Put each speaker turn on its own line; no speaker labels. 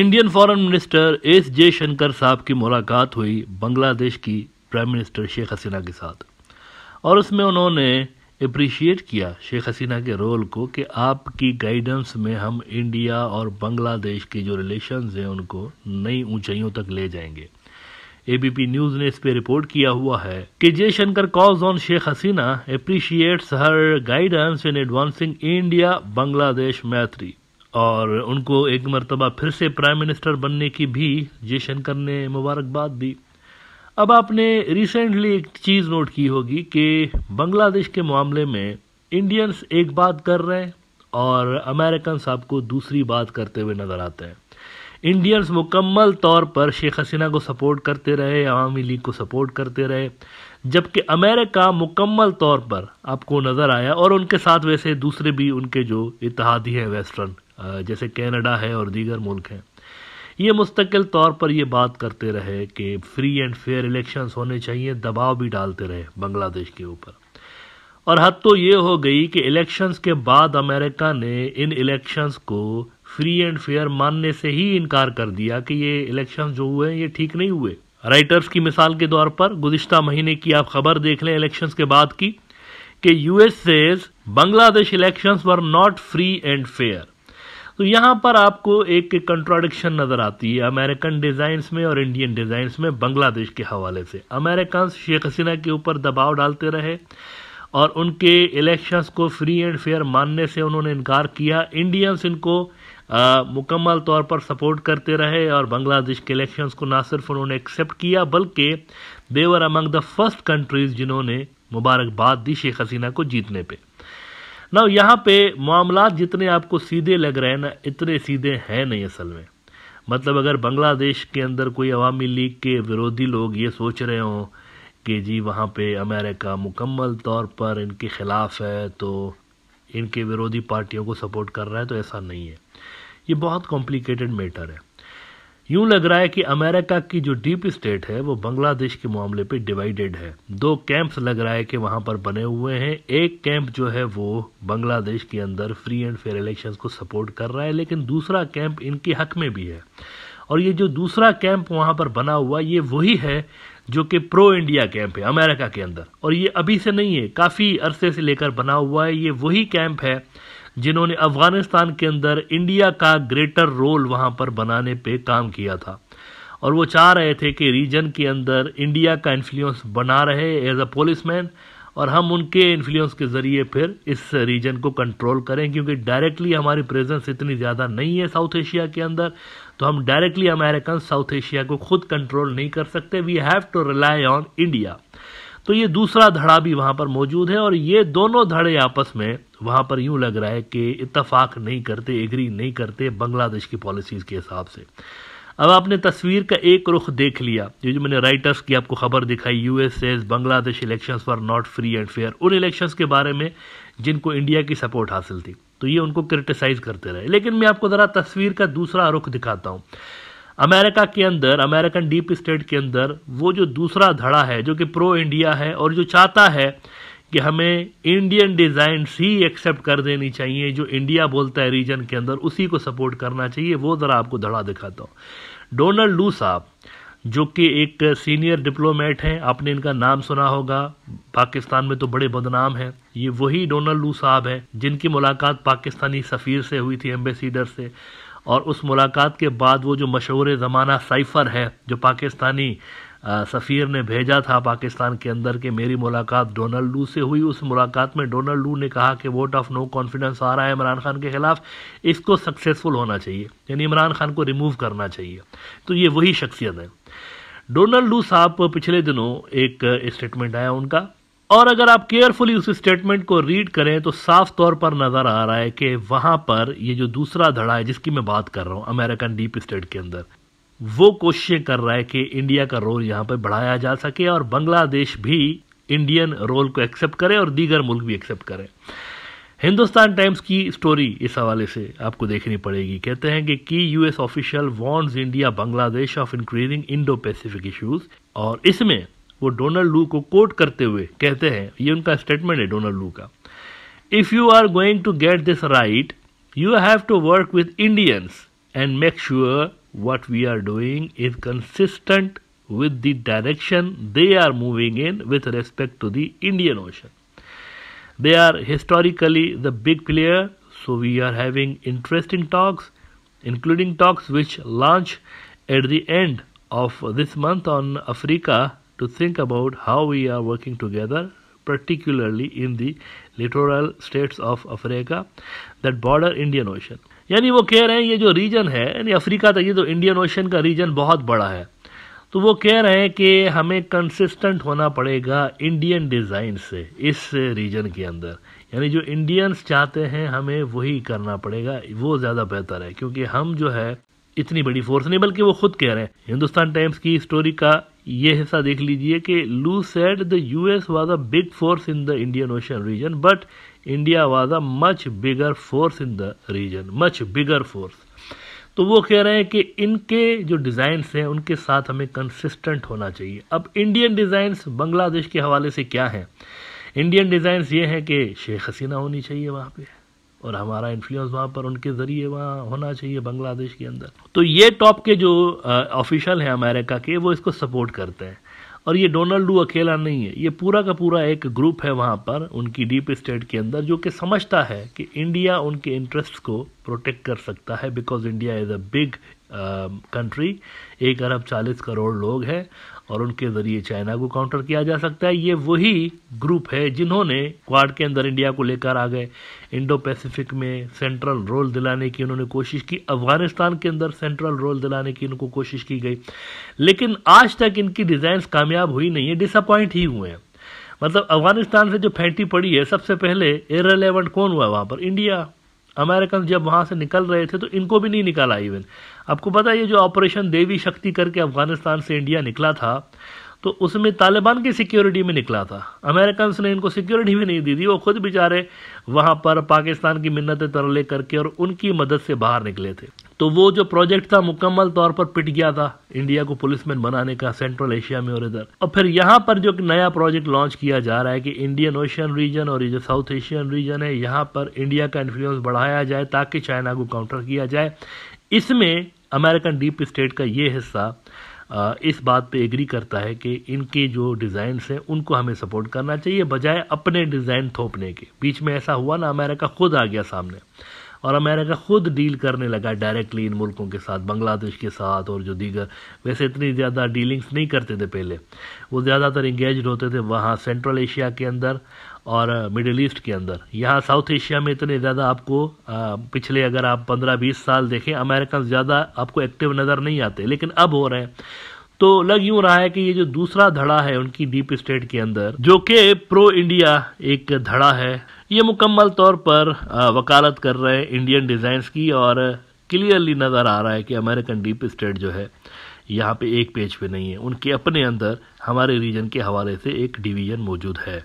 Indian foreign minister S Jaishankar साहब की मुलाकात हुई बांग्लादेश की प्राइम मिनिस्टर शेख हसीना के साथ और उसमें उन्होंने अप्रिशिएट किया शेख हसीना के रोल को कि आपकी गाइडेंस में हम इंडिया और बांग्लादेश के जो रिलेशंस हैं उनको नई ऊंचाइयों तक ले जाएंगे एबीपी न्यूज ने इस पे रिपोर्ट किया हुआ है कि Jaishankar calls on Sheikh Hasina appreciates her guidance in advancing India Bangladesh maitri और उनको एक मरतबा फिर से प्राइम मिनिस्टर बनने की भी जयशंकर ने मुबारकबाद दी अब आपने रिसेंटली एक चीज़ नोट की होगी कि बांग्लादेश के मामले में इंडियंस एक बात कर रहे हैं और अमेरिकन आपको दूसरी बात करते हुए नज़र आते हैं इंडियंस मुकम्मल तौर पर शेख हसीना को सपोर्ट करते रहे आवामी लीग को सपोर्ट करते रहे जबकि अमेरिका मुकम्मल तौर पर आपको नज़र आया और उनके साथ वैसे दूसरे भी उनके जो इतिहादी हैं वेस्टर्न जैसे कनाडा है और दीगर मुल्क हैं ये मुस्तकिल तौर पर ये बात करते रहे कि फ्री एंड फेयर इलेक्शंस होने चाहिए दबाव भी डालते रहे बांग्लादेश के ऊपर और हद तो ये हो गई कि इलेक्शंस के बाद अमेरिका ने इन इलेक्शंस को फ्री एंड फेयर मानने से ही इनकार कर दिया कि ये इलेक्शन जो हुए हैं ये ठीक नहीं हुए राइटर्स की मिसाल के तौर पर गुजशत महीने की आप खबर देख लें इलेक्शन के बाद की कि US says Bangladesh elections were not free and fair तो यहाँ पर आपको एक कंट्राडिक्शन नज़र आती है अमेरिकन डिज़ाइंस में और इंडियन डिज़ाइंस में बांग्लादेश के हवाले से अमेरिकन शेख हसीना के ऊपर दबाव डालते रहे और उनके इलेक्शंस को फ्री एंड फेयर मानने से उन्होंने इनकार किया इंडियंस इनको आ, मुकम्मल तौर पर सपोर्ट करते रहे और बांग्लादेश के इलेक्शंस को ना सिर्फ उन्होंने एक्सेप्ट किया बल्कि they were among the first countries जिन्होंने मुबारकबाद दी शेख हसीना को जीतने पर ना यहाँ पे मामला जितने आपको सीधे लग रहे हैं ना इतने सीधे हैं नहीं असल में मतलब अगर बांग्लादेश के अंदर कोई अवामी लीग के विरोधी लोग ये सोच रहे हों कि जी वहाँ पे अमेरिका मुकम्मल तौर पर इनके ख़िलाफ़ है तो इनके विरोधी पार्टियों को सपोर्ट कर रहा है तो ऐसा नहीं है ये बहुत कॉम्प्लिकेटेड मैटर है यूं लग रहा है कि अमेरिका की जो डीप स्टेट है वो बांग्लादेश के मामले पे डिवाइडेड है दो कैंप्स लग रहा है कि वहां पर बने हुए हैं एक कैंप जो है वो बांग्लादेश के अंदर फ्री एंड फेयर इलेक्शंस को सपोर्ट कर रहा है लेकिन दूसरा कैंप इनके हक में भी है और ये जो दूसरा कैंप वहां पर बना हुआ ये वही है जो कि प्रो इंडिया कैंप है अमेरिका के अंदर और ये अभी से नहीं है काफ़ी अरसे से लेकर बना हुआ है ये वही कैंप है जिन्होंने अफगानिस्तान के अंदर इंडिया का ग्रेटर रोल वहाँ पर बनाने पे काम किया था और वो चाह रहे थे कि रीजन के अंदर इंडिया का इन्फ्लुएंस बना रहे एज अ पोलिस मैन और हम उनके इन्फ्लुएंस के ज़रिए फिर इस रीजन को कंट्रोल करें क्योंकि डायरेक्टली हमारी प्रेजेंस इतनी ज़्यादा नहीं है साउथ एशिया के अंदर तो हम डायरेक्टली अमेरिकन साउथ एशिया को खुद कंट्रोल नहीं कर सकते we have to rely on India तो ये दूसरा धड़ा भी वहां पर मौजूद है और ये दोनों धड़े आपस में वहां पर यूं लग रहा है कि इतफाक नहीं करते एग्री नहीं करते बांग्लादेश की पॉलिसीज़ के हिसाब से अब आपने तस्वीर का एक रुख देख लिया जो जो मैंने राइटर्स की आपको खबर दिखाई US says Bangladesh election for not free and fair उन इलेक्शन के बारे में जिनको इंडिया की सपोर्ट हासिल थी तो ये उनको क्रिटिसाइज करते रहे लेकिन मैं आपको ज़रा तस्वीर का दूसरा रुख दिखाता हूँ अमेरिका के अंदर अमेरिकन डीप स्टेट के अंदर वो जो दूसरा धड़ा है जो कि प्रो इंडिया है और जो चाहता है कि हमें इंडियन डिज़ाइन ही एक्सेप्ट कर देनी चाहिए जो इंडिया बोलता है रीजन के अंदर उसी को सपोर्ट करना चाहिए वो ज़रा आपको धड़ा दिखाता हूँ डोनाल्ड लू साहब जो कि एक सीनियर डिप्लोमेट हैं आपने इनका नाम सुना होगा पाकिस्तान में तो बड़े बदनाम हैं ये वही डोनाल्ड लू साहब हैं जिनकी मुलाकात पाकिस्तानी सफ़ीर से हुई थी एम्बेसीडर से और उस मुलाकात के बाद वो जो मशहूर ज़माना साइफ़र है जो पाकिस्तानी सफ़ीर ने भेजा था पाकिस्तान के अंदर कि मेरी मुलाकात डोनाल्ड लू से हुई उस मुलाकात में डोनाल्ड लू ने कहा कि वोट ऑफ नो कॉन्फिडेंस आ रहा है इमरान खान के ख़िलाफ़ इसको सक्सेसफुल होना चाहिए यानी इमरान खान को रिमूव करना चाहिए तो ये वही शख्सियत है डोनाल्ड लू साहब पिछले दिनों एक स्टेटमेंट आया उनका और अगर आप केयरफुली उस स्टेटमेंट को रीड करें तो साफ तौर पर नजर आ रहा है कि वहां पर ये जो दूसरा धड़ा है जिसकी मैं बात कर रहा हूं अमेरिकन डीप स्टेट के अंदर वो कोशिशें कर रहा है कि इंडिया का रोल यहां पर बढ़ाया जा सके और बांग्लादेश भी इंडियन रोल को एक्सेप्ट करे और दीगर मुल्क भी एक्सेप्ट करें हिंदुस्तान टाइम्स की स्टोरी इस हवाले से आपको देखनी पड़ेगी कहते हैं कि की US official wants India Bangladesh of increasing Indo Pacific issues और इसमें वो डोनाल्ड लू को कोट करते हुए कहते हैं ये उनका स्टेटमेंट है डोनाल्ड लू का if you are going to get this right you have to work with Indians and make sure what we are doing is consistent with the direction they are moving in with respect to the Indian Ocean they are historically the big player so we are having interesting talks including talks which launch at the end of this month on Africa to think about how we are working together, particularly in the littoral states of Africa that border Indian Ocean. यानी वो कह रहे हैं ये जो reason है यानी Africa तक ये तो इंडियन ओशन का रीजन बहुत बड़ा है तो वो कह रहे हैं कि हमें कंसिस्टेंट होना पड़ेगा इंडियन डिज़ाइन से इस रीजन के अंदर यानी जो इंडियंस चाहते हैं हमें वही करना पड़ेगा वो ज़्यादा बेहतर है क्योंकि हम जो है इतनी बड़ी फोर्स नहीं बल्कि वो खुद कह रहे हैं हिंदुस्तान टाइम्स की स्टोरी का ये हिस्सा देख लीजिए कि Lu said the US was a big force in the Indian Ocean region but India was a much bigger force in the region much bigger force तो वो कह रहे हैं कि इनके जो डिज़ाइंस हैं उनके साथ हमें कंसिस्टेंट होना चाहिए अब इंडियन डिज़ाइंस बांग्लादेश के हवाले से क्या हैं इंडियन डिज़ाइंस ये हैं कि शेख हसीना होनी चाहिए वहाँ पे और हमारा इन्फ्लुएंस वहाँ पर उनके ज़रिए वहाँ होना चाहिए बांग्लादेश के अंदर तो ये टॉप के जो ऑफिशियल हैं अमेरिका के वो इसको सपोर्ट करते हैं और ये डोनाल्ड डू अकेला नहीं है ये पूरा का पूरा एक ग्रुप है वहाँ पर उनकी डीप स्टेट के अंदर जो कि समझता है कि इंडिया उनके इंटरेस्ट को प्रोटेक्ट कर सकता है because India is a big country एक अरब चालीस करोड़ लोग हैं और उनके जरिए चाइना को काउंटर किया जा सकता है ये वही ग्रुप है जिन्होंने क्वाड के अंदर इंडिया को लेकर आ गए इंडो पैसिफिक में सेंट्रल रोल दिलाने की उन्होंने कोशिश की अफगानिस्तान के अंदर सेंट्रल रोल दिलाने की इनको कोशिश की गई लेकिन आज तक इनकी डिजाइन कामयाब हुई नहीं है डिसअपॉइंट ही हुए हैं मतलब अफगानिस्तान से जो फेंटी पड़ी है सबसे पहले इरेलीवेंट कौन हुआ वहां पर इंडिया अमेरिकन जब वहाँ से निकल रहे थे तो इनको भी नहीं निकाला इवन आपको पता है ये जो ऑपरेशन देवी शक्ति करके अफगानिस्तान से इंडिया निकला था तो उसमें तालिबान की सिक्योरिटी में निकला था अमेरिकन ने इनको सिक्योरिटी भी नहीं दी थी वो खुद बेचारे वहाँ पर पाकिस्तान की मिन्नत तरले करके और उनकी मदद से बाहर निकले थे तो वो जो प्रोजेक्ट था मुकम्मल तौर पर पिट गया था इंडिया को पुलिसमैन बनाने का सेंट्रल एशिया में और इधर और फिर यहाँ पर जो नया प्रोजेक्ट लॉन्च किया जा रहा है कि इंडियन ओशियन रीजन और ये जो साउथ एशियन रीजन है यहाँ पर इंडिया का इन्फ्लुएंस बढ़ाया जाए ताकि चाइना को काउंटर किया जाए इसमें अमेरिकन डीप स्टेट का ये हिस्सा इस बात पे एग्री करता है कि इनके जो डिज़ाइंस हैं उनको हमें सपोर्ट करना चाहिए बजाय अपने डिज़ाइन थोपने के बीच में ऐसा हुआ ना अमेरिका खुद आ गया सामने और अमेरिका ख़ुद डील करने लगा डायरेक्टली इन मुल्कों के साथ बांग्लादेश के साथ और जो दीगर वैसे इतनी ज़्यादा डीलिंग्स नहीं करते थे पहले वो ज़्यादातर इंगेज होते थे वहाँ सेंट्रल एशिया के अंदर और मिडिल uh, ईस्ट के अंदर यहाँ साउथ एशिया में इतने ज़्यादा आपको uh, पिछले अगर आप पंद्रह बीस साल देखें अमेरिकन ज़्यादा आपको एक्टिव नज़र नहीं आते लेकिन अब हो रहे हैं तो लग यूं रहा है कि ये जो दूसरा धड़ा है उनकी डीप स्टेट के अंदर जो कि प्रो इंडिया एक धड़ा है ये मुकम्मल तौर पर वकालत कर रहे हैं इंडियन डिज़ाइंस की और क्लियरली नज़र आ रहा है कि अमेरिकन डीप स्टेट जो है यहाँ पे एक पेज पे नहीं है उनके अपने अंदर हमारे रीजन के हवाले से एक डिवीज़न मौजूद है